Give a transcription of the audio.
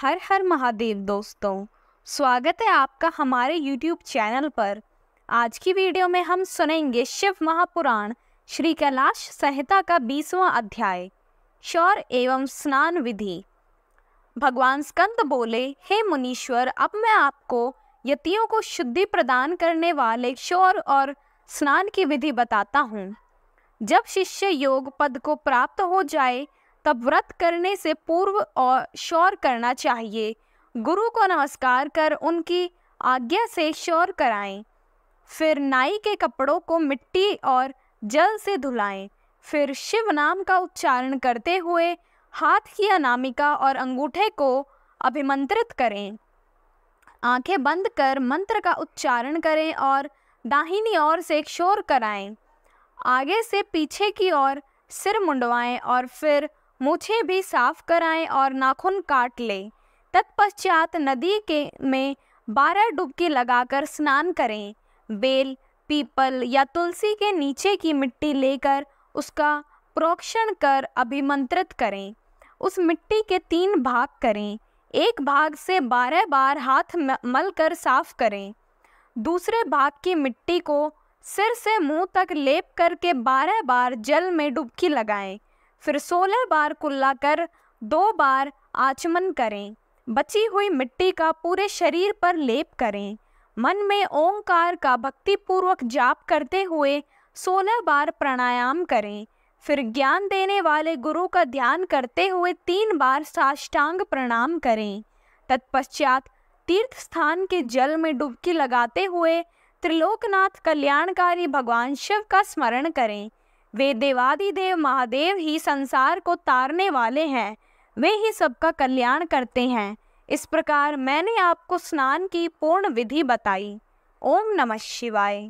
हर हर महादेव दोस्तों स्वागत है आपका हमारे YouTube चैनल पर आज की वीडियो में हम सुनेंगे शिव महापुराण श्री कैलाश संहिता का बीसवा अध्याय शौर एवं स्नान विधि भगवान स्कंद बोले हे मुनीश्वर अब मैं आपको यतियों को शुद्धि प्रदान करने वाले शौर और स्नान की विधि बताता हूँ जब शिष्य योग पद को प्राप्त हो जाए तब व्रत करने से पूर्व और शौर करना चाहिए गुरु को नमस्कार कर उनकी आज्ञा से शौर कराएं फिर नाई के कपड़ों को मिट्टी और जल से धुलाएं फिर शिव नाम का उच्चारण करते हुए हाथ की अनामिका और अंगूठे को अभिमंत्रित करें आंखें बंद कर मंत्र का उच्चारण करें और दाहिनी ओर से शोर कराएं आगे से पीछे की ओर सिर मुंडवाएं और फिर मुझे भी साफ कराएं और नाखून काट ले तत्पश्चात नदी के में बारह डुबकी लगाकर स्नान करें बेल पीपल या तुलसी के नीचे की मिट्टी लेकर उसका प्रोक्षण कर अभिमंत्रित करें उस मिट्टी के तीन भाग करें एक भाग से बारह बार हाथ मल कर साफ करें दूसरे भाग की मिट्टी को सिर से मुंह तक लेप करके बारह बार जल में डुबकी लगाएं फिर सोलह बार कुल्ला कर दो बार आचमन करें बची हुई मिट्टी का पूरे शरीर पर लेप करें मन में ओंकार का भक्तिपूर्वक जाप करते हुए सोलह बार प्राणायाम करें फिर ज्ञान देने वाले गुरु का ध्यान करते हुए तीन बार साष्टांग प्रणाम करें तत्पश्चात तीर्थ स्थान के जल में डुबकी लगाते हुए त्रिलोकनाथ कल्याणकारी भगवान शिव का स्मरण करें वे देवादि देव महादेव ही संसार को तारने वाले हैं वे ही सबका कल्याण करते हैं इस प्रकार मैंने आपको स्नान की पूर्ण विधि बताई ओम नमः शिवाय